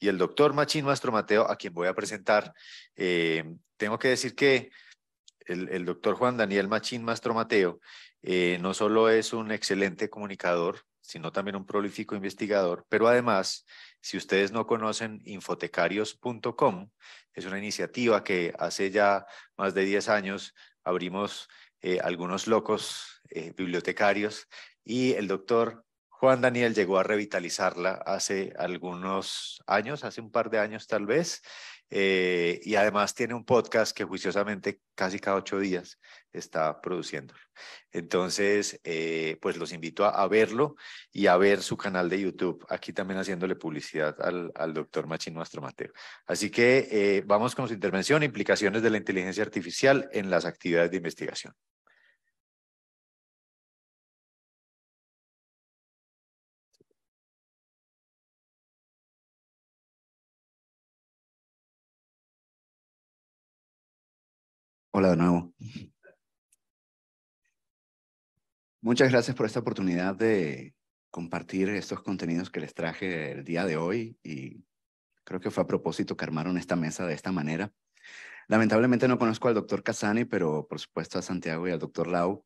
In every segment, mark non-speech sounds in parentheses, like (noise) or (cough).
y el doctor Machín Mastromateo, Mateo, a quien voy a presentar. Eh, tengo que decir que el, doctor Juan Daniel Machín Mastro Mateo eh, no solo es un excelente comunicador, sino también un prolífico investigador, pero además, si ustedes no conocen infotecarios.com, es una iniciativa que hace ya más de 10 años abrimos eh, algunos locos bibliotecarios y el doctor Juan Daniel llegó a revitalizarla hace algunos años, hace un par de años tal vez, eh, y además tiene un podcast que juiciosamente casi cada ocho días está produciendo. Entonces, eh, pues los invito a, verlo y a ver su canal de YouTube, aquí también haciéndole publicidad al, doctor Machino Mateo. Así que eh, vamos con su intervención, implicaciones de la inteligencia artificial en las actividades de investigación. Hola de nuevo. Muchas gracias por esta oportunidad de compartir estos contenidos que les traje el día de hoy y creo que fue a propósito que armaron esta mesa de esta manera. Lamentablemente no conozco al doctor Casani, pero por supuesto a Santiago y al doctor Lau,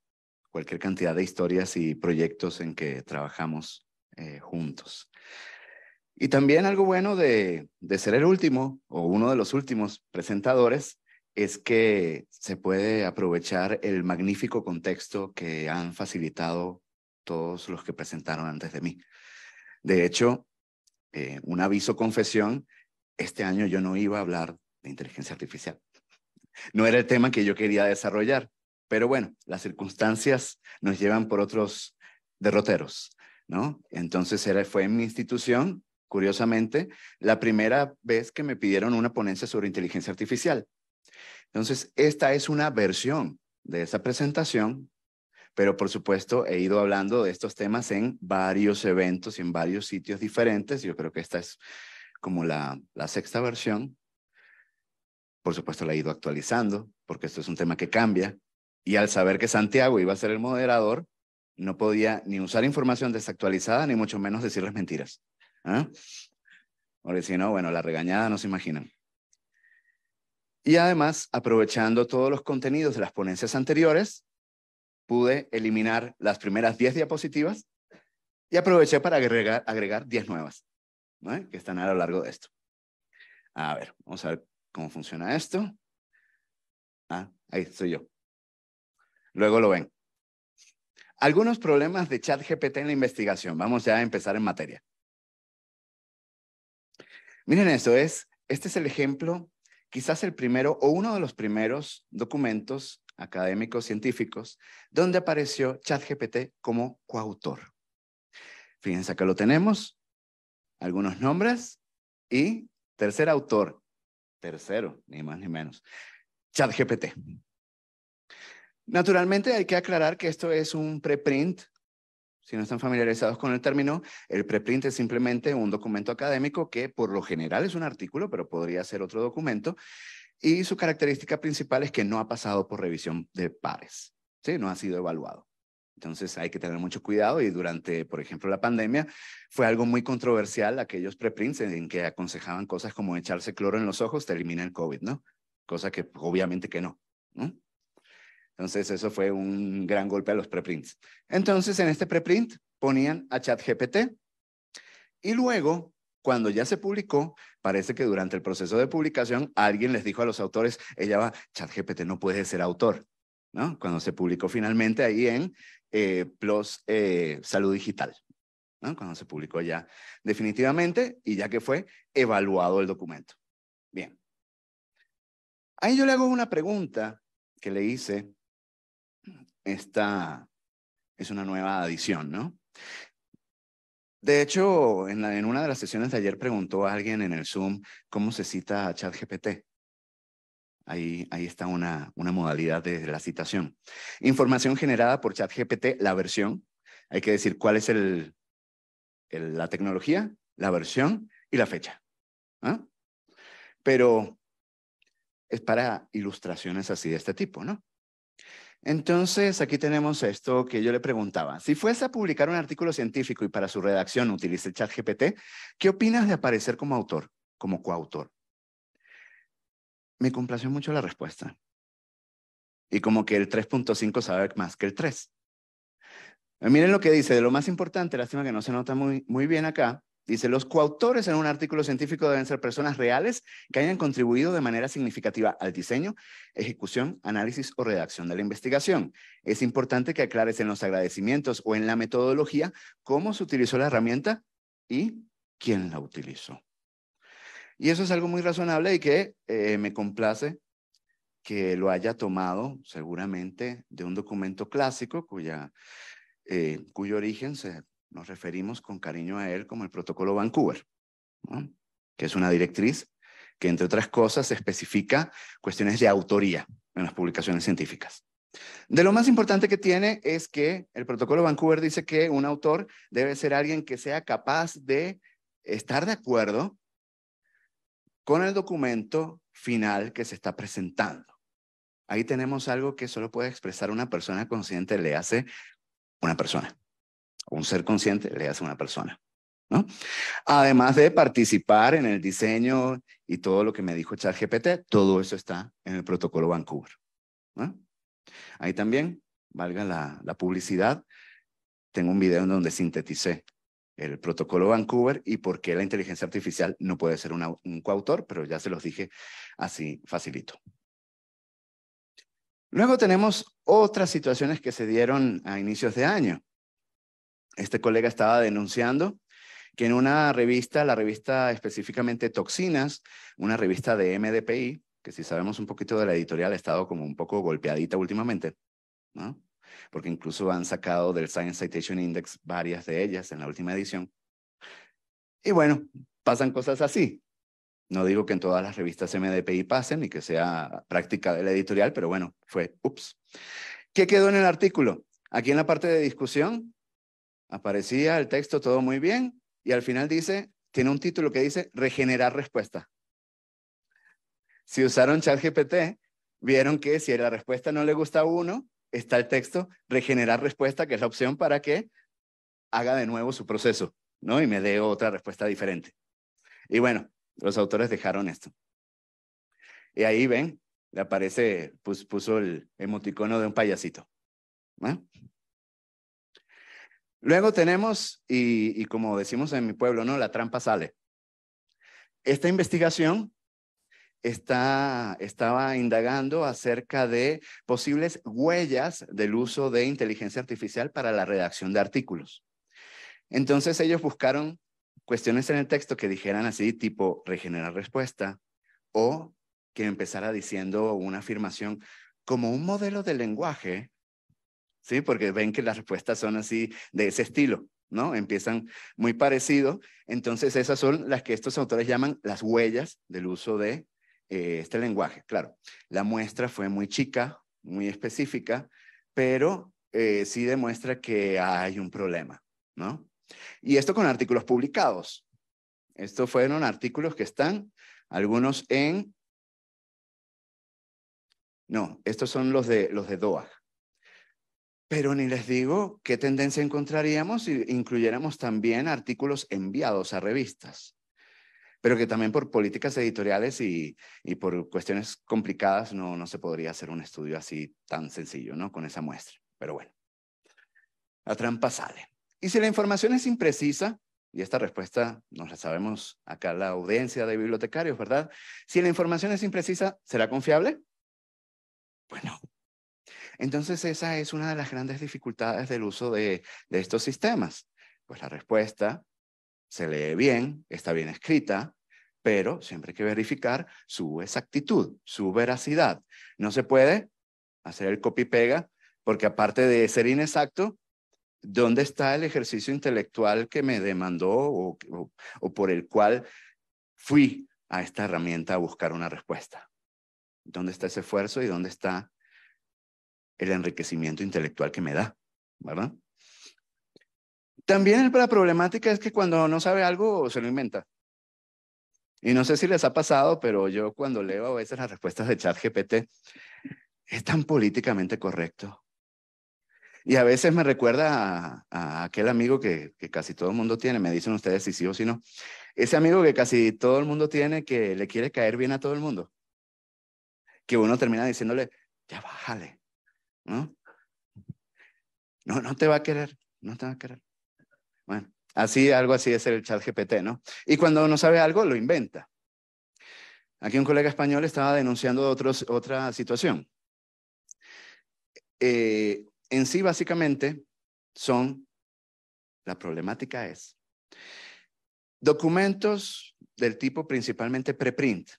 cualquier cantidad de historias y proyectos en que trabajamos eh, juntos. Y también algo bueno de, de ser el último o uno de los últimos presentadores es que se puede aprovechar el magnífico contexto que han facilitado todos los que presentaron antes de mí. De hecho, eh, un aviso confesión, este año yo no iba a hablar de inteligencia artificial. No era el tema que yo quería desarrollar, pero bueno, las circunstancias nos llevan por otros derroteros, ¿no? Entonces era, fue en mi institución, curiosamente, la primera vez que me pidieron una ponencia sobre inteligencia artificial. Entonces, esta es una versión de esa presentación, pero por supuesto he ido hablando de estos temas en varios eventos y en varios sitios diferentes. Yo creo que esta es como la, sexta versión. Por supuesto la he ido actualizando, porque esto es un tema que cambia. Y al saber que Santiago iba a ser el moderador, no podía ni usar información desactualizada, ni mucho menos decirles mentiras. ¿Ah? Porque si no, bueno, la regañada no se imaginan. Y además, aprovechando todos los contenidos de las ponencias anteriores, pude eliminar las primeras 10 diapositivas y aproveché para agregar, 10 nuevas que están a lo largo de esto. A ver, vamos a ver cómo funciona esto. Ah, ahí estoy yo. Luego lo ven. Algunos problemas de chat GPT en la investigación. Vamos ya a empezar en materia. Miren esto, es, este es el ejemplo quizás el primero o uno de los primeros documentos académicos científicos donde apareció ChatGPT como coautor. Fíjense que lo tenemos, algunos nombres y tercer autor, tercero, ni más ni menos, ChatGPT. Naturalmente hay que aclarar que esto es un preprint si no están familiarizados con el término, el preprint es simplemente un documento académico que por lo general es un artículo, pero podría ser otro documento. Y su característica principal es que no ha pasado por revisión de pares, ¿sí? no ha sido evaluado. Entonces hay que tener mucho cuidado y durante, por ejemplo, la pandemia fue algo muy controversial aquellos preprints en que aconsejaban cosas como echarse cloro en los ojos te elimina el COVID, ¿no? Cosa que obviamente que no, ¿no? Entonces, eso fue un gran golpe a los preprints. Entonces, en este preprint ponían a ChatGPT. Y luego, cuando ya se publicó, parece que durante el proceso de publicación, alguien les dijo a los autores, ella va, ChatGPT no puede ser autor. ¿no? Cuando se publicó finalmente ahí en eh, Plus eh, Salud Digital, ¿no? Cuando se publicó ya definitivamente y ya que fue evaluado el documento. Bien. Ahí yo le hago una pregunta que le hice esta es una nueva adición, ¿no? De hecho, en, una de las sesiones de ayer preguntó a alguien en el Zoom cómo se cita a ChatGPT. Ahí, ahí está una, una modalidad de la citación. Información generada por ChatGPT, la versión. Hay que decir cuál es la tecnología, la versión y la fecha. ¿ah? Pero es para ilustraciones así de este tipo, ¿no? Entonces, aquí tenemos esto que yo le preguntaba. Si fuese a publicar un artículo científico y para su redacción utilice el chat GPT, ¿qué opinas de aparecer como autor, como coautor? Me complació mucho la respuesta. Y como que el 3.5 sabe más que el 3. Miren lo que dice, de lo más importante, lástima que no se nota muy bien acá, Dice, los coautores en un artículo científico deben ser personas reales que hayan contribuido de manera significativa al diseño, ejecución, análisis o redacción de la investigación. Es importante que aclares en los agradecimientos o en la metodología cómo se utilizó la herramienta y quién la utilizó. Y eso es algo muy razonable y que eh, me complace que lo haya tomado seguramente de un documento clásico cuya, eh, cuyo origen se nos referimos con cariño a él como el protocolo Vancouver, que es una directriz que, entre otras cosas, especifica cuestiones de autoría en las publicaciones científicas. De lo más importante que tiene es que el protocolo Vancouver dice que un autor debe ser alguien que sea capaz de estar de acuerdo con el documento final que se está presentando. Ahí tenemos algo que solo puede expresar una persona consciente, le hace una persona un ser consciente le hace una persona. ¿no? Además de participar en el diseño y todo lo que me dijo ChatGPT, todo eso está en el protocolo Vancouver. ¿no? Ahí también, valga la, publicidad, tengo un video en donde sinteticé el protocolo Vancouver y por qué la inteligencia artificial no puede ser un coautor, pero ya se los dije así facilito. Luego tenemos otras situaciones que se dieron a inicios de año este colega estaba denunciando que en una revista, la revista específicamente Toxinas, una revista de MDPI, que si sabemos un poquito de la editorial ha estado como un poco golpeadita últimamente, ¿no? Porque incluso han sacado del Science Citation Index varias de ellas en la última edición. Y bueno, pasan cosas así. No digo que en todas las revistas MDPI pasen y que sea práctica de la editorial, pero bueno, fue ups. ¿Qué quedó en el artículo? Aquí en la parte de discusión Aparecía el texto todo muy bien y al final dice, tiene un título que dice regenerar respuesta. Si usaron ChatGPT, vieron que si la respuesta no le gusta a uno, está el texto regenerar respuesta, que es la opción para que haga de nuevo su proceso, ¿no? Y me dé otra respuesta diferente. Y bueno, los autores dejaron esto. Y ahí ven, le aparece, puso el emoticono de un payasito. ¿No? Luego tenemos, y, como decimos en mi pueblo, ¿no? La trampa sale. Esta investigación estaba indagando acerca de posibles huellas del uso de inteligencia artificial para la redacción de artículos. Entonces ellos buscaron cuestiones en el texto que dijeran así, tipo regenerar respuesta, o que empezara diciendo una afirmación como un modelo de lenguaje ¿sí? Porque ven que las respuestas son así, de ese estilo, ¿no? Empiezan muy parecido. Entonces, esas son las que estos autores llaman las huellas del uso de eh, este lenguaje. Claro, la muestra fue muy chica, muy específica, pero eh, sí demuestra que hay un problema, ¿no? Y esto con artículos publicados. Estos fueron artículos que están, algunos en... No, estos son los de, los de DOAG. Pero ni les digo qué tendencia encontraríamos si incluyéramos también artículos enviados a revistas, pero que también por políticas editoriales y, por cuestiones complicadas no, se podría hacer un estudio así tan sencillo, ¿no? Con esa muestra. Pero bueno, la trampa sale. Y si la información es imprecisa, y esta respuesta nos la sabemos acá la audiencia de bibliotecarios, ¿verdad? Si la información es imprecisa, ¿será confiable? Bueno, entonces, esa es una de las grandes dificultades del uso de, estos sistemas. Pues la respuesta se lee bien, está bien escrita, pero siempre hay que verificar su exactitud, su veracidad. No se puede hacer el copy-pega, porque aparte de ser inexacto, ¿dónde está el ejercicio intelectual que me demandó o, por el cual fui a esta herramienta a buscar una respuesta? ¿Dónde está ese esfuerzo y dónde está el enriquecimiento intelectual que me da, ¿verdad? También la problemática es que cuando no sabe algo, se lo inventa. Y no sé si les ha pasado, pero yo cuando leo a veces las respuestas de ChatGPT, es tan políticamente correcto. Y a veces me recuerda a, aquel amigo que, que, casi todo el mundo tiene, me dicen ustedes si sí o si no, ese amigo que casi todo el mundo tiene, que le quiere caer bien a todo el mundo, que uno termina diciéndole, ya bájale, ¿no? No, no te va a querer, no te va a querer. Bueno, así, algo así es el chat GPT, ¿no? Y cuando no sabe algo, lo inventa. Aquí un colega español estaba denunciando otra situación. Eh, en sí, básicamente, son, la problemática es, documentos del tipo principalmente preprint,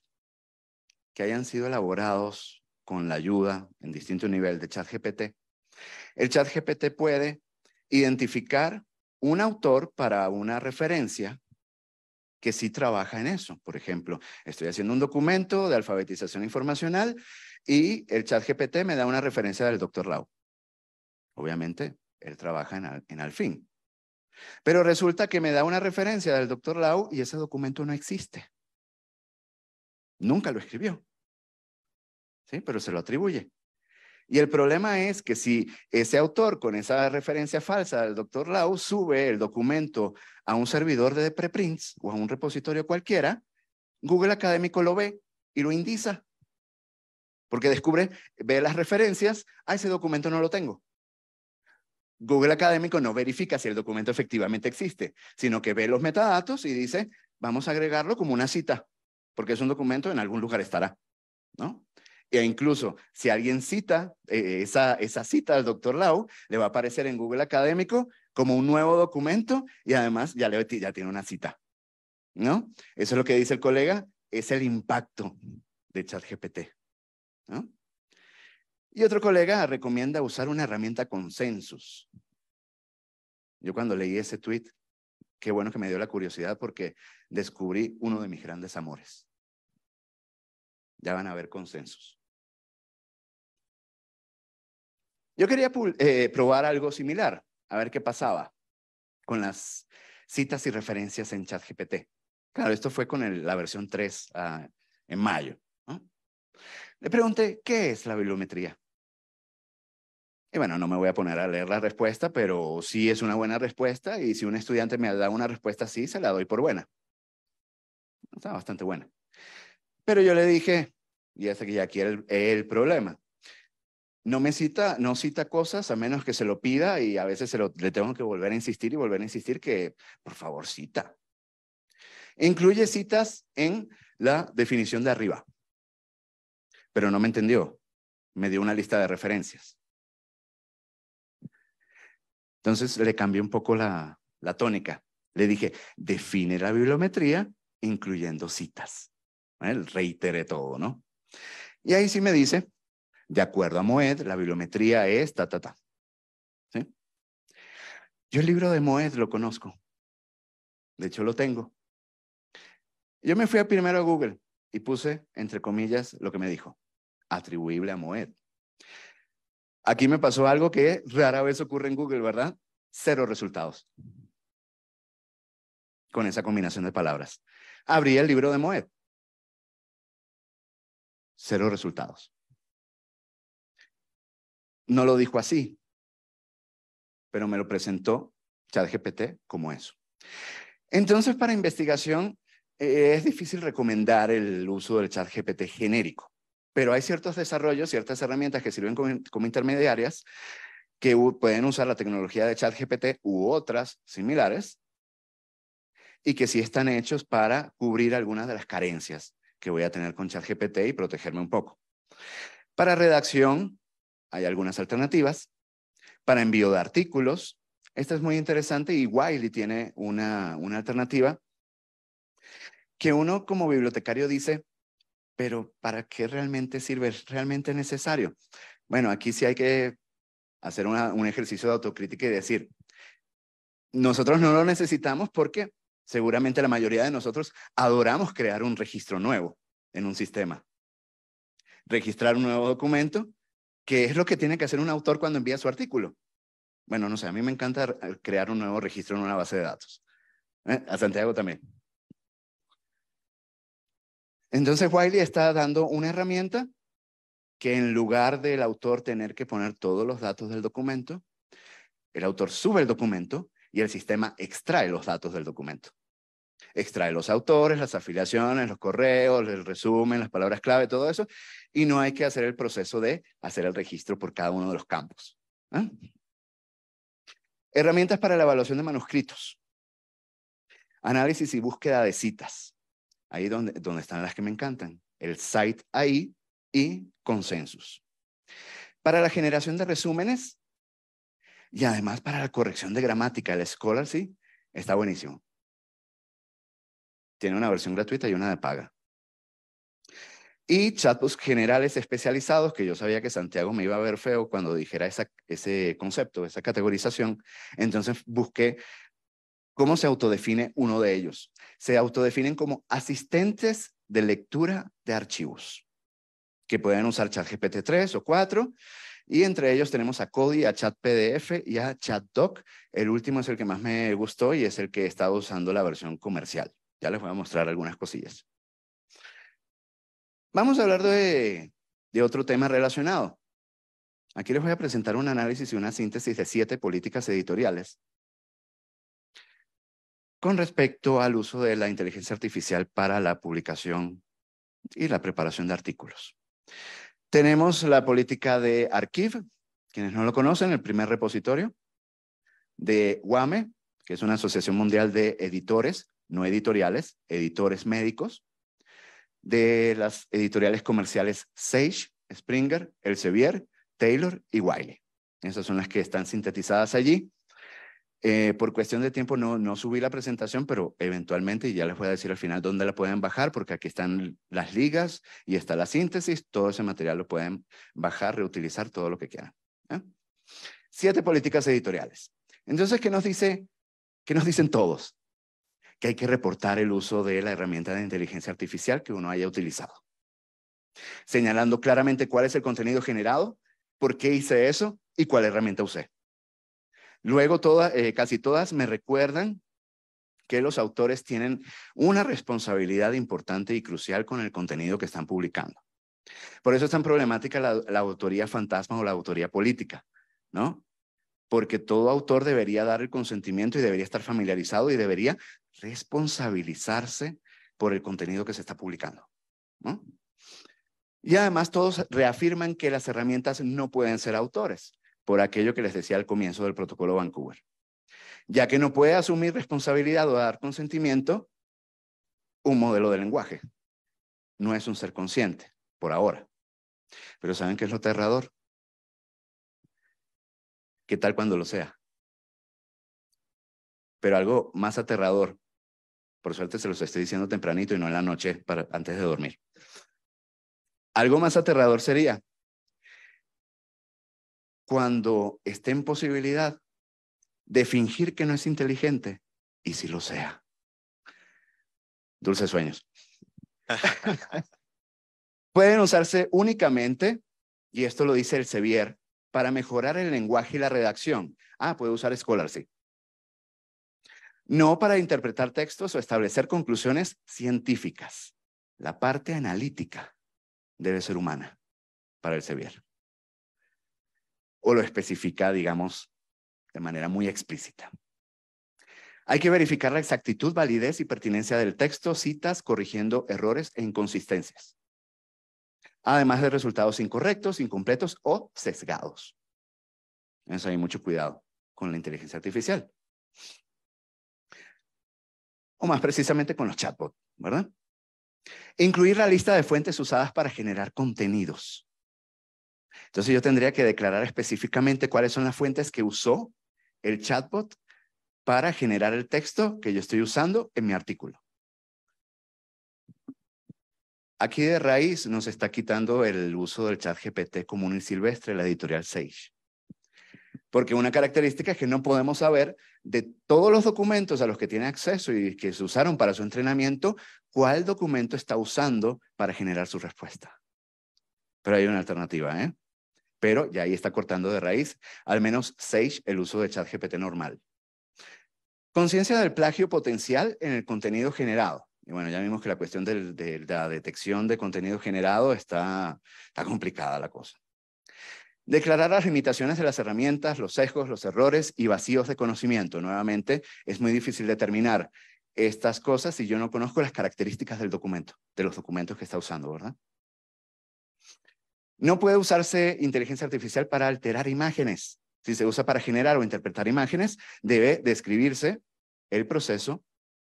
que hayan sido elaborados con la ayuda en distinto nivel de ChatGPT, el ChatGPT puede identificar un autor para una referencia que sí trabaja en eso. Por ejemplo, estoy haciendo un documento de alfabetización informacional y el ChatGPT me da una referencia del doctor Lau. Obviamente, él trabaja en, Alfin. Pero resulta que me da una referencia del doctor Lau y ese documento no existe. Nunca lo escribió. Pero se lo atribuye. Y el problema es que si ese autor con esa referencia falsa del doctor Lau sube el documento a un servidor de preprints o a un repositorio cualquiera, Google Académico lo ve y lo indiza. Porque descubre, ve las referencias, a ah, ese documento no lo tengo. Google Académico no verifica si el documento efectivamente existe, sino que ve los metadatos y dice, vamos a agregarlo como una cita, porque es un documento, en algún lugar estará, ¿no? E incluso si alguien cita eh, esa, cita del doctor Lau, le va a aparecer en Google Académico como un nuevo documento y además ya, le, ya tiene una cita. ¿No? Eso es lo que dice el colega, es el impacto de ChatGPT. ¿no? Y otro colega recomienda usar una herramienta consensus. Yo cuando leí ese tweet, qué bueno que me dio la curiosidad porque descubrí uno de mis grandes amores ya van a haber consensos. Yo quería eh, probar algo similar, a ver qué pasaba con las citas y referencias en ChatGPT. Claro, esto fue con la versión 3 ah, en mayo. Le pregunté, ¿qué es la bibliometría? Y bueno, no me voy a poner a leer la respuesta, pero sí es una buena respuesta y si un estudiante me da una respuesta así, se la doy por buena. Está bastante buena. Pero yo le dije, y hasta que ya aquí el, el problema. No me cita, no cita cosas a menos que se lo pida y a veces le tengo que volver a insistir y volver a insistir que, por favor, cita. Incluye citas en la definición de arriba. Pero no me entendió. Me dio una lista de referencias. Entonces le cambié un poco la, la tónica. Le dije, define la bibliometría incluyendo citas. ¿eh? reiteré todo, ¿no? Y ahí sí me dice, de acuerdo a Moed, la bibliometría es ta, ta, ta. ¿Sí? Yo el libro de Moed lo conozco. De hecho, lo tengo. Yo me fui primero a Google y puse, entre comillas, lo que me dijo, atribuible a Moed. Aquí me pasó algo que rara vez ocurre en Google, ¿verdad? Cero resultados. Con esa combinación de palabras. Abrí el libro de Moed cero resultados. No lo dijo así, pero me lo presentó ChatGPT como eso. Entonces, para investigación eh, es difícil recomendar el uso del ChatGPT genérico, pero hay ciertos desarrollos, ciertas herramientas que sirven como, como intermediarias que pueden usar la tecnología de ChatGPT u otras similares y que sí están hechos para cubrir algunas de las carencias que voy a tener con ChatGPT y protegerme un poco. Para redacción, hay algunas alternativas. Para envío de artículos, esta es muy interesante y Wiley tiene una, una alternativa que uno como bibliotecario dice, pero ¿para qué realmente sirve? ¿Es realmente necesario? Bueno, aquí sí hay que hacer un ejercicio de autocrítica y decir, nosotros no lo necesitamos porque Seguramente la mayoría de nosotros adoramos crear un registro nuevo en un sistema. Registrar un nuevo documento, que es lo que tiene que hacer un autor cuando envía su artículo. Bueno, no sé, a mí me encanta eh, crear un nuevo registro en una base de datos. ¿eh? A Santiago también. Entonces Wiley está dando una herramienta que en lugar del autor tener que poner todos los datos del documento, el autor sube el documento, y el sistema extrae los datos del documento. Extrae los autores, las afiliaciones, los correos, el resumen, las palabras clave, todo eso, y no hay que hacer el proceso de hacer el registro por cada uno de los campos. ¿ah? Herramientas para la evaluación de manuscritos. Análisis y búsqueda de citas. Ahí donde, donde están las que me encantan. El site ahí y consensus. Para la generación de resúmenes, y además para la corrección de gramática, el Scholar sí está buenísimo. Tiene una versión gratuita y una de paga. Y chatbots generales especializados, que yo sabía que Santiago me iba a ver feo cuando dijera ese concepto, esa categorización. Entonces busqué cómo se autodefine uno de ellos. Se autodefinen como asistentes de lectura de archivos, que pueden usar ChatGPT 3 o 4 y entre ellos tenemos a Cody, a ChatPDF y a ChatDoc. El último es el que más me gustó y es el que he estado usando la versión comercial. Ya les voy a mostrar algunas cosillas. Vamos a hablar de, de otro tema relacionado. Aquí les voy a presentar un análisis y una síntesis de siete políticas editoriales con respecto al uso de la inteligencia artificial para la publicación y la preparación de artículos. Tenemos la política de Archive, quienes no lo conocen, el primer repositorio, de WAME, que es una asociación mundial de editores, no editoriales, editores médicos, de las editoriales comerciales Sage, Springer, Elsevier, Taylor y Wiley. Esas son las que están sintetizadas allí eh, por cuestión de tiempo no, subí la presentación, pero eventualmente, ya les voy a decir al final dónde la pueden bajar, porque aquí están las ligas y está la síntesis, todo ese material lo pueden bajar, reutilizar, todo lo que quieran. Siete políticas editoriales. Entonces, ¿qué nos, dice, ¿qué nos dicen todos? Que hay que reportar el uso de la herramienta de inteligencia artificial que uno haya utilizado. Señalando claramente cuál es el contenido generado, por qué hice eso y cuál herramienta usé. Luego, eh, casi todas me recuerdan que los autores tienen una responsabilidad importante y crucial con el contenido que están publicando. Por eso es tan problemática la, autoría fantasma o la autoría política, ¿no? Porque todo autor debería dar el consentimiento y debería estar familiarizado y debería responsabilizarse por el contenido que se está publicando. ¿no? Y además todos reafirman que las herramientas no pueden ser autores por aquello que les decía al comienzo del protocolo Vancouver. Ya que no puede asumir responsabilidad o dar consentimiento, un modelo de lenguaje. No es un ser consciente, por ahora. Pero ¿saben qué es lo aterrador? ¿Qué tal cuando lo sea? Pero algo más aterrador, por suerte se los estoy diciendo tempranito y no en la noche para, antes de dormir. Algo más aterrador sería cuando esté en posibilidad de fingir que no es inteligente y si lo sea. Dulces sueños. (laughs) Pueden usarse únicamente, y esto lo dice el Sevier, para mejorar el lenguaje y la redacción. Ah, puede usar Scholar, sí. No para interpretar textos o establecer conclusiones científicas. La parte analítica debe ser humana para el Sevier o lo especifica, digamos, de manera muy explícita. Hay que verificar la exactitud, validez y pertinencia del texto, citas, corrigiendo errores e inconsistencias. Además de resultados incorrectos, incompletos o sesgados. Eso hay mucho cuidado con la inteligencia artificial. O más precisamente con los chatbots, ¿verdad? incluir la lista de fuentes usadas para generar contenidos. Entonces yo tendría que declarar específicamente cuáles son las fuentes que usó el chatbot para generar el texto que yo estoy usando en mi artículo. Aquí de raíz nos está quitando el uso del chat GPT común y silvestre, la editorial Sage. Porque una característica es que no podemos saber de todos los documentos a los que tiene acceso y que se usaron para su entrenamiento, cuál documento está usando para generar su respuesta. Pero hay una alternativa, ¿eh? pero ya ahí está cortando de raíz, al menos Sage, el uso de ChatGPT normal. Conciencia del plagio potencial en el contenido generado. Y bueno, ya vimos que la cuestión de la detección de contenido generado está, está complicada la cosa. Declarar las limitaciones de las herramientas, los sesgos, los errores y vacíos de conocimiento. Nuevamente, es muy difícil determinar estas cosas si yo no conozco las características del documento, de los documentos que está usando, ¿verdad? No puede usarse inteligencia artificial para alterar imágenes. Si se usa para generar o interpretar imágenes, debe describirse el proceso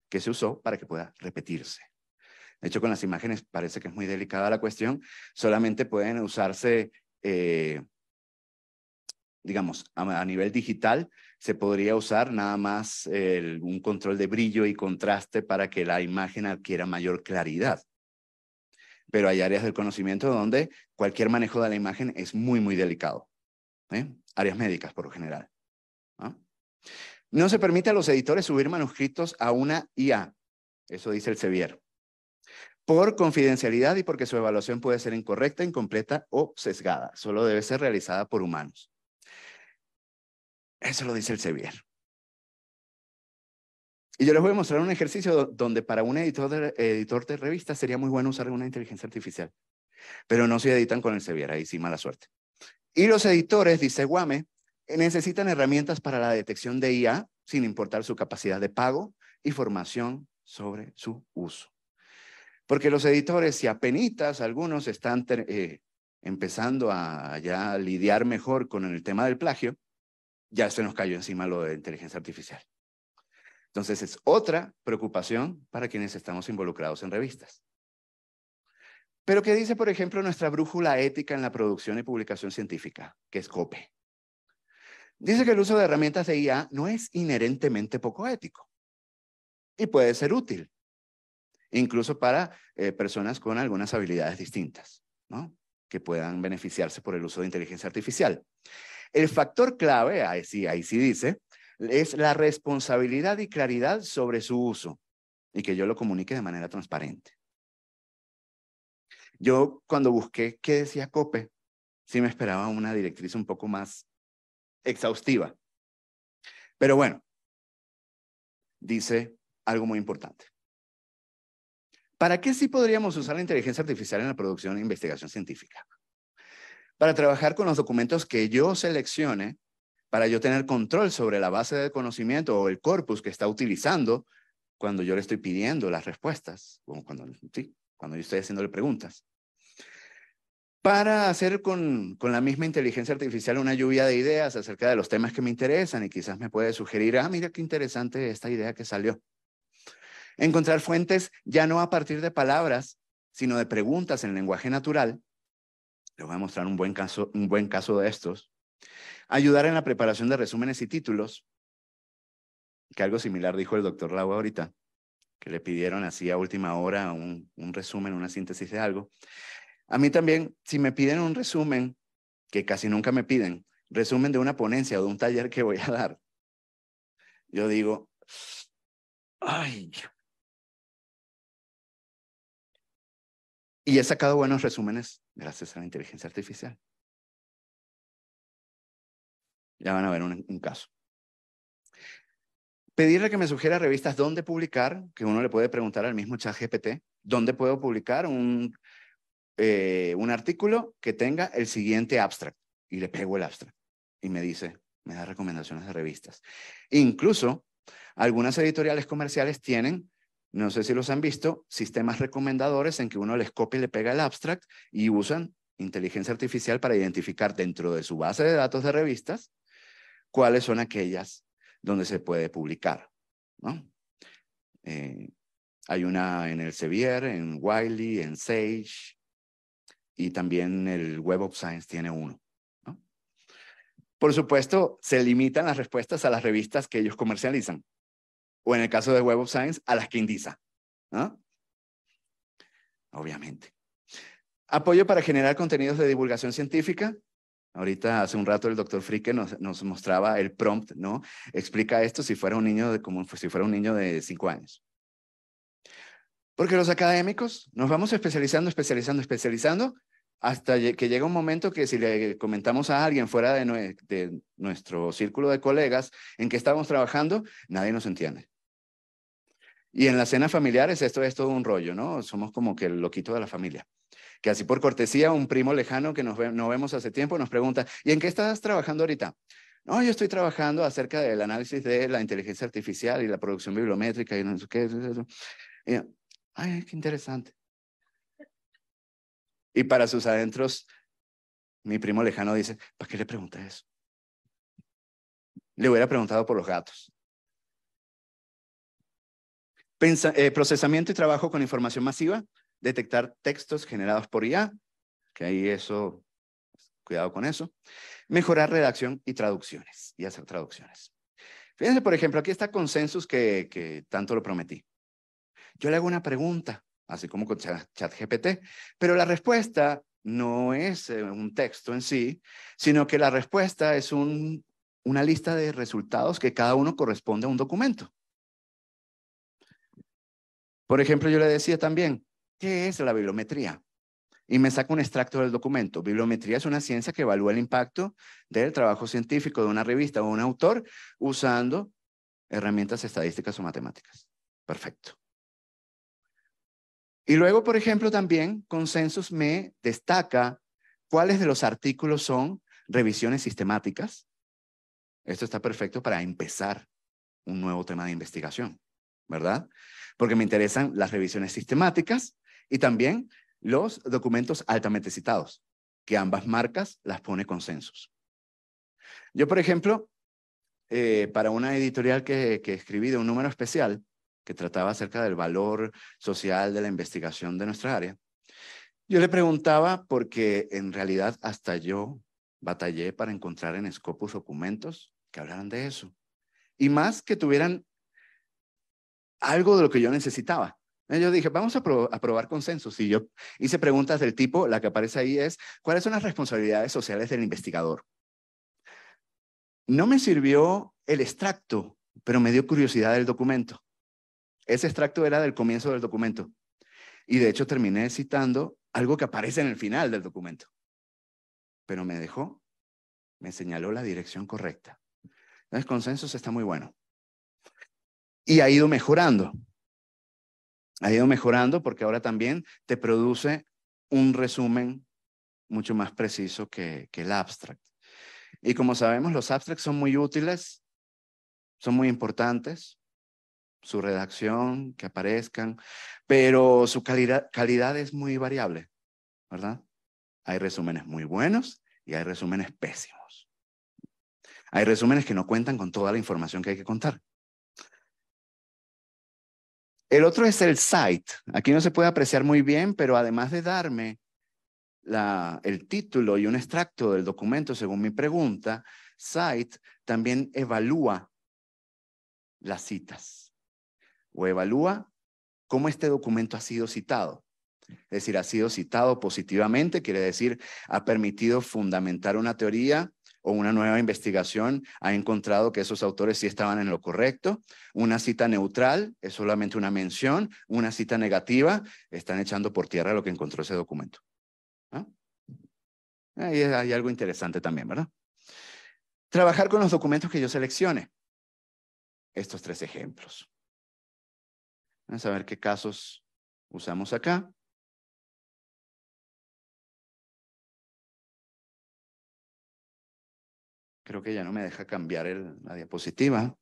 que se usó para que pueda repetirse. De hecho, con las imágenes parece que es muy delicada la cuestión. Solamente pueden usarse, eh, digamos, a, nivel digital, se podría usar nada más un control de brillo y contraste para que la imagen adquiera mayor claridad pero hay áreas del conocimiento donde cualquier manejo de la imagen es muy, muy delicado. ¿eh? Áreas médicas, por lo general. ¿no? no se permite a los editores subir manuscritos a una IA, eso dice el Sevier, por confidencialidad y porque su evaluación puede ser incorrecta, incompleta o sesgada. Solo debe ser realizada por humanos. Eso lo dice el Sevier. Y yo les voy a mostrar un ejercicio donde para un editor de, editor revista sería muy bueno usar una inteligencia artificial, pero no se editan con el Sevier, ahí sí mala suerte. Y los editores, dice Guame, eh, necesitan herramientas para la detección de IA, sin importar su capacidad de pago, y formación sobre su uso. Porque los editores, si apenas algunos están eh, empezando a lidiar mejor con el tema del plagio, ya se nos cayó encima lo de inteligencia artificial. Entonces es otra preocupación para quienes estamos involucrados en revistas. Pero ¿qué dice, por ejemplo, nuestra brújula ética en la producción y publicación científica, que es COPE? Dice que el uso de herramientas de IA no es inherentemente poco ético y puede ser útil, incluso para eh, personas con algunas habilidades distintas, que puedan beneficiarse por el uso de inteligencia artificial. El factor clave, ahí sí dice, es la responsabilidad y claridad sobre su uso y que yo lo comunique de manera transparente. Yo cuando busqué qué decía COPE, sí me esperaba una directriz un poco más exhaustiva. Pero bueno, dice algo muy importante. ¿Para qué sí podríamos usar la inteligencia artificial en la producción e investigación científica? Para trabajar con los documentos que yo seleccione para yo tener control sobre la base de conocimiento o el corpus que está utilizando cuando yo le estoy pidiendo las respuestas, cuando, cuando yo estoy haciéndole preguntas. Para hacer con, la misma inteligencia artificial una lluvia de ideas acerca de los temas que me interesan y quizás me puede sugerir, ah, mira qué interesante esta idea que salió. Encontrar fuentes ya no a partir de palabras, sino de preguntas en lenguaje natural. Les voy a mostrar un buen un buen caso de estos ayudar en la preparación de resúmenes y títulos, que algo similar dijo el doctor Lau ahorita, que le pidieron así a última hora un, resumen, una síntesis de algo. A mí también, si me piden un resumen, que casi nunca me piden, resumen de una ponencia o de un taller que voy a dar, yo digo, ay. Y he sacado buenos resúmenes gracias a la inteligencia artificial. Ya van a ver un, caso. Pedirle que me sugiera revistas dónde publicar, que uno le puede preguntar al mismo chat GPT, dónde puedo publicar un, eh, un artículo que tenga el siguiente abstract. Y le pego el abstract y me dice, me da recomendaciones de revistas. Incluso algunas editoriales comerciales tienen, no sé si los han visto, sistemas recomendadores en que uno les copia y le pega el abstract y usan inteligencia artificial para identificar dentro de su base de datos de revistas cuáles son aquellas donde se puede publicar. Eh, hay una en el Sevier, en Wiley, en Sage, y también el Web of Science tiene uno. Por supuesto, se limitan las respuestas a las revistas que ellos comercializan, o en el caso de Web of Science, a las que indiza. Obviamente. Apoyo para generar contenidos de divulgación científica. Ahorita hace un rato el doctor Fricke nos, mostraba el prompt, ¿no? Explica esto si fuera un niño de, como si fuera un niño de cinco años. Porque los académicos nos vamos especializando, especializando, especializando, hasta que llega un momento que si le comentamos a alguien fuera de, nuestro círculo de colegas en que estamos trabajando, nadie nos entiende. Y en las cenas familiares esto es todo un rollo, ¿no? Somos como que el loquito de la familia que así por cortesía un primo lejano que nos no vemos hace tiempo nos pregunta, ¿y en qué estás trabajando ahorita? No, yo estoy trabajando acerca del análisis de la inteligencia artificial y la producción bibliométrica y no sé qué. Eso. Y, ay, qué interesante. Y para sus adentros, mi primo lejano dice, ¿para qué le pregunta eso? Le hubiera preguntado por los gatos. Eh, procesamiento y trabajo con información masiva, detectar textos generados por IA, que ahí eso, pues, cuidado con eso. Mejorar redacción y traducciones, y hacer traducciones. Fíjense, por ejemplo, aquí está consensus que, tanto lo prometí. Yo le hago una pregunta, así como con ChatGPT, pero la respuesta no es eh, un texto en sí, sino que la respuesta es una lista de resultados que cada uno corresponde a un documento. Por ejemplo, yo le decía también, ¿qué es la bibliometría? Y me saca un extracto del documento. Bibliometría es una ciencia que evalúa el impacto del trabajo científico de una revista o un autor usando herramientas estadísticas o matemáticas. Perfecto. Y luego, por ejemplo, también Consensus me destaca cuáles de los artículos son revisiones sistemáticas. Esto está perfecto para empezar un nuevo tema de investigación, ¿verdad? Porque me interesan las revisiones sistemáticas y también los documentos altamente citados, que ambas marcas las pone consensos. Yo, por ejemplo, eh, para una editorial que, que escribí de un número especial, que trataba acerca del valor social de la investigación de nuestra área, yo le preguntaba porque en realidad hasta yo batallé para encontrar en Scopus documentos que hablaran de eso. Y más que tuvieran algo de lo que yo necesitaba. Yo dije, vamos a, probar consensos. Y yo hice preguntas del tipo, la que aparece ahí es, ¿cuáles son las responsabilidades sociales del investigador? No me sirvió el extracto, pero me dio curiosidad del documento. Ese extracto era del comienzo del documento. Y de hecho terminé citando algo que aparece en el final del documento. Pero me dejó, me señaló la dirección correcta. Entonces, consensos está muy bueno. Y ha ido mejorando ha ido mejorando porque ahora también te produce un resumen mucho más preciso que, el abstract. Y como sabemos, los abstracts son muy útiles, son muy importantes, su redacción, que aparezcan, pero su calidad es muy variable, ¿verdad? Hay resúmenes muy buenos y hay resúmenes pésimos. Hay resúmenes que no cuentan con toda la información que hay que contar. El otro es el site. Aquí no se puede apreciar muy bien, pero además de darme el título y un extracto del documento según mi pregunta, site también evalúa las citas o evalúa cómo este documento ha sido citado. Es decir, ha sido citado positivamente, quiere decir, ha permitido fundamentar una teoría o una nueva investigación ha encontrado que esos autores sí estaban en lo correcto. Una cita neutral es solamente una mención, una cita negativa, están echando por tierra lo que encontró ese documento. ¿Ah? Ahí hay algo interesante también, ¿verdad? Trabajar con los documentos que yo seleccione. Estos tres ejemplos. Vamos a ver qué casos usamos acá. Creo que ya no me deja cambiar la diapositiva.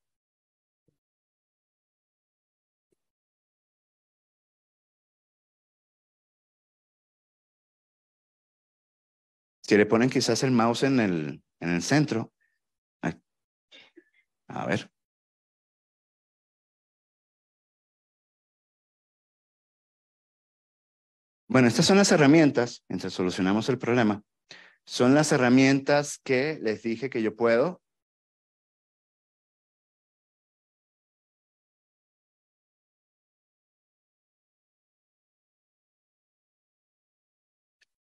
Si le ponen quizás el mouse en el, en el centro. A ver. Bueno, estas son las herramientas entre solucionamos el problema. Son las herramientas que les dije que yo puedo.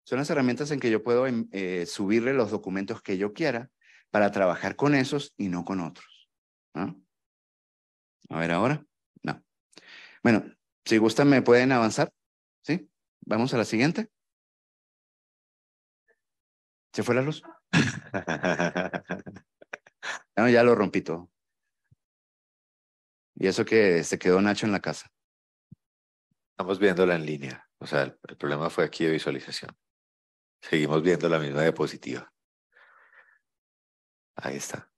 Son las herramientas en que yo puedo em, eh, subirle los documentos que yo quiera para trabajar con esos y no con otros. A ver ahora. No. Bueno, si gustan me pueden avanzar. ¿Sí? Vamos a la siguiente. ¿Se fue la luz? (laughs) (laughs) no, ya lo rompí todo. Y eso que se quedó Nacho en la casa. Estamos viéndola en línea. O sea, el, el problema fue aquí de visualización. Seguimos viendo la misma diapositiva. Ahí está.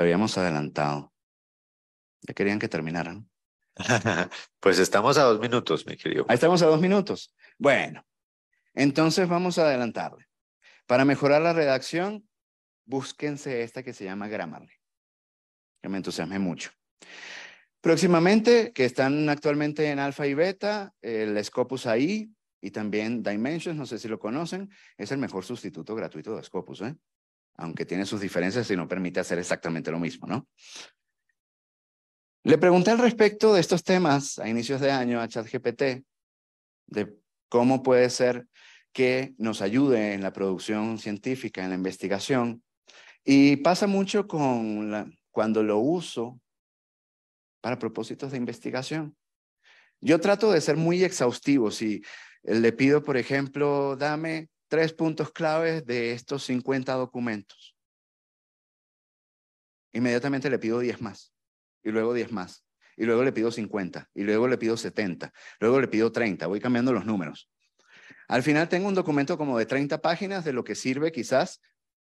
habíamos adelantado. Ya querían que terminaran. (laughs) pues estamos a dos minutos, mi querido. estamos a dos minutos. Bueno, entonces vamos a adelantarle. Para mejorar la redacción, búsquense esta que se llama Grammarly, que me entusiasme mucho. Próximamente, que están actualmente en alfa y beta, el Scopus AI y también Dimensions, no sé si lo conocen, es el mejor sustituto gratuito de Scopus. ¿eh? aunque tiene sus diferencias y no permite hacer exactamente lo mismo, ¿no? Le pregunté al respecto de estos temas a inicios de año a ChatGPT, de cómo puede ser que nos ayude en la producción científica, en la investigación, y pasa mucho con cuando lo uso para propósitos de investigación. Yo trato de ser muy exhaustivo. Si le pido, por ejemplo, dame tres puntos claves de estos 50 documentos. Inmediatamente le pido 10 más, y luego 10 más, y luego le pido 50, y luego le pido 70, luego le pido 30, voy cambiando los números. Al final tengo un documento como de 30 páginas de lo que sirve quizás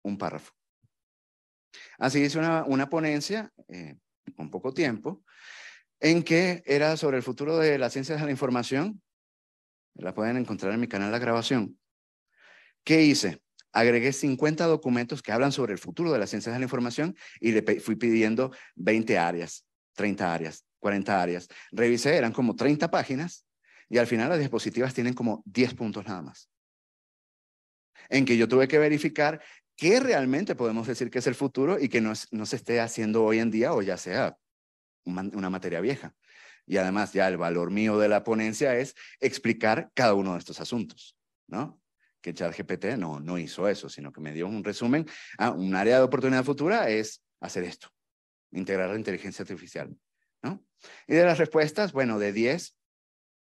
un párrafo. Así hice una, una ponencia eh, con poco tiempo en que era sobre el futuro de las ciencias de la información. La pueden encontrar en mi canal La Grabación. ¿Qué hice? Agregué 50 documentos que hablan sobre el futuro de las ciencias de la información y le fui pidiendo 20 áreas, 30 áreas, 40 áreas. Revisé, eran como 30 páginas y al final las diapositivas tienen como 10 puntos nada más. En que yo tuve que verificar qué realmente podemos decir que es el futuro y que no, no se esté haciendo hoy en día o ya sea una materia vieja. Y además ya el valor mío de la ponencia es explicar cada uno de estos asuntos, ¿no? que ChatGPT no, no hizo eso, sino que me dio un resumen. Ah, un área de oportunidad futura es hacer esto, integrar la inteligencia artificial. ¿no? Y de las respuestas, bueno, de 10,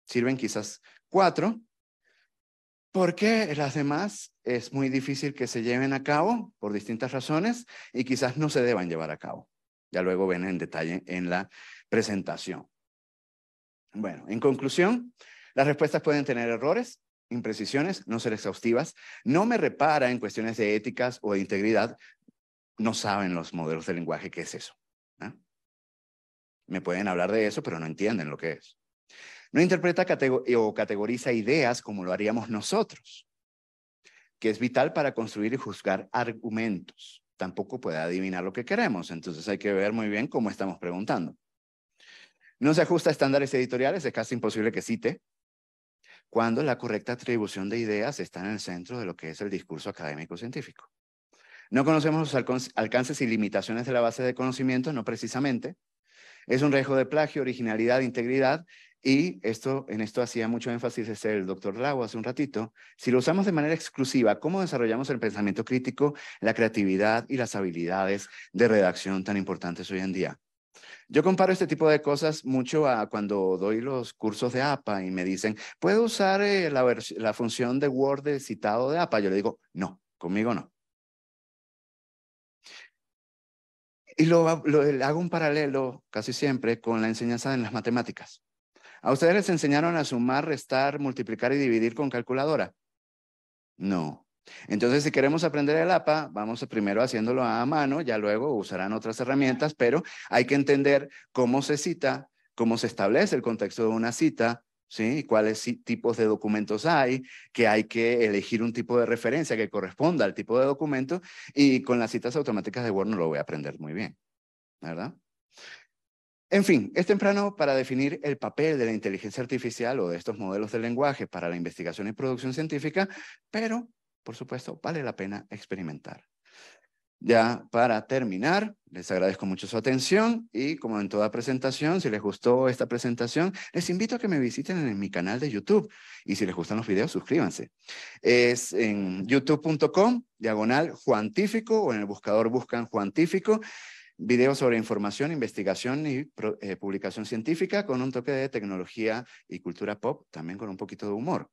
sirven quizás 4, porque las demás es muy difícil que se lleven a cabo por distintas razones y quizás no se deban llevar a cabo. Ya luego ven en detalle en la presentación. Bueno, en conclusión, las respuestas pueden tener errores, imprecisiones, no ser exhaustivas, no me repara en cuestiones de éticas o de integridad, no saben los modelos de lenguaje qué es eso. Me pueden hablar de eso, pero no entienden lo que es. No interpreta o categoriza ideas como lo haríamos nosotros, que es vital para construir y juzgar argumentos. Tampoco puede adivinar lo que queremos, entonces hay que ver muy bien cómo estamos preguntando. No se ajusta a estándares editoriales, es casi imposible que cite, cuando la correcta atribución de ideas está en el centro de lo que es el discurso académico-científico. No conocemos los alcances y limitaciones de la base de conocimiento, no precisamente. Es un riesgo de plagio, originalidad, integridad, y esto, en esto hacía mucho énfasis este, el doctor Lago hace un ratito. Si lo usamos de manera exclusiva, ¿cómo desarrollamos el pensamiento crítico, la creatividad y las habilidades de redacción tan importantes hoy en día? Yo comparo este tipo de cosas mucho a cuando doy los cursos de APA y me dicen, ¿puedo usar eh, la, función de Word citado de APA? Yo le digo, no, conmigo no. Y hago un paralelo casi siempre con la enseñanza en las matemáticas. ¿A ustedes les enseñaron a sumar, restar, multiplicar y dividir con calculadora? No. Entonces, si queremos aprender el APA, vamos primero haciéndolo a mano, ya luego usarán otras herramientas, pero hay que entender cómo se cita, cómo se establece el contexto de una cita, ¿sí? cuáles tipos de documentos hay, que hay que elegir un tipo de referencia que corresponda al tipo de documento y con las citas automáticas de Word no lo voy a aprender muy bien, ¿verdad? En fin, es temprano para definir el papel de la inteligencia artificial o de estos modelos de lenguaje para la investigación y producción científica, pero por supuesto, vale la pena experimentar. Ya para terminar, les agradezco mucho su atención y como en toda presentación, si les gustó esta presentación, les invito a que me visiten en mi canal de YouTube y si les gustan los videos, suscríbanse. Es en youtube.com, diagonal Juantífico o en el buscador buscan Juantífico videos sobre información, investigación y eh, publicación científica con un toque de tecnología y cultura pop, también con un poquito de humor.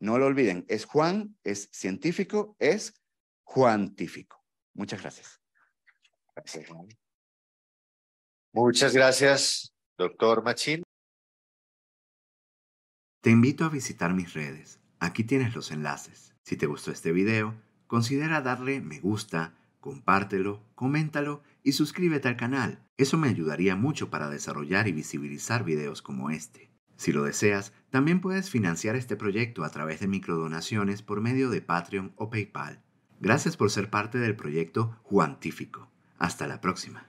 No lo olviden, es Juan, es científico, es cuantífico. Muchas gracias. Muchas gracias, doctor Machín. Te invito a visitar mis redes. Aquí tienes los enlaces. Si te gustó este video, considera darle me gusta, compártelo, coméntalo y suscríbete al canal. Eso me ayudaría mucho para desarrollar y visibilizar videos como este. Si lo deseas, también puedes financiar este proyecto a través de microdonaciones por medio de Patreon o PayPal. Gracias por ser parte del proyecto Juantífico. Hasta la próxima.